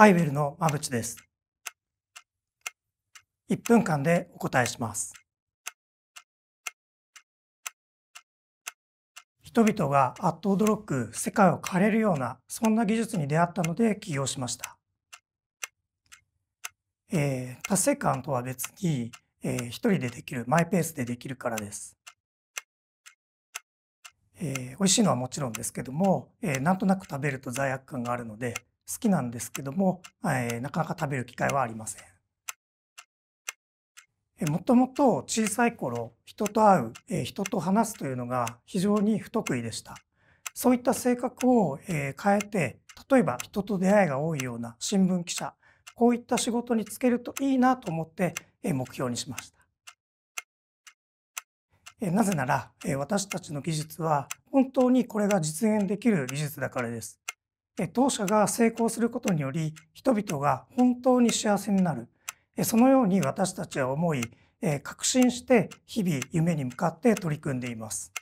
アイウェルのまぶちです。1分間でお答えします。人々が圧倒と驚く世界を変えるようなそんな技術に出会ったので起業しました。えー、達成感とは別に、えー、一人でできるマイペースでできるからです。えー、美味しいのはもちろんですけども、えー、なんとなく食べると罪悪感があるので、好きなんですけども、えー、なかなか食べる機会はありません。もともと小さい頃人と会う、えー、人と話すというのが非常に不得意でした。そういった性格を、えー、変えて例えば人と出会いが多いような新聞記者こういった仕事に就けるといいなと思って、えー、目標にしました。えー、なぜなら、えー、私たちの技術は本当にこれが実現できる技術だからです。当社が成功することにより人々が本当に幸せになるそのように私たちは思い確信して日々夢に向かって取り組んでいます。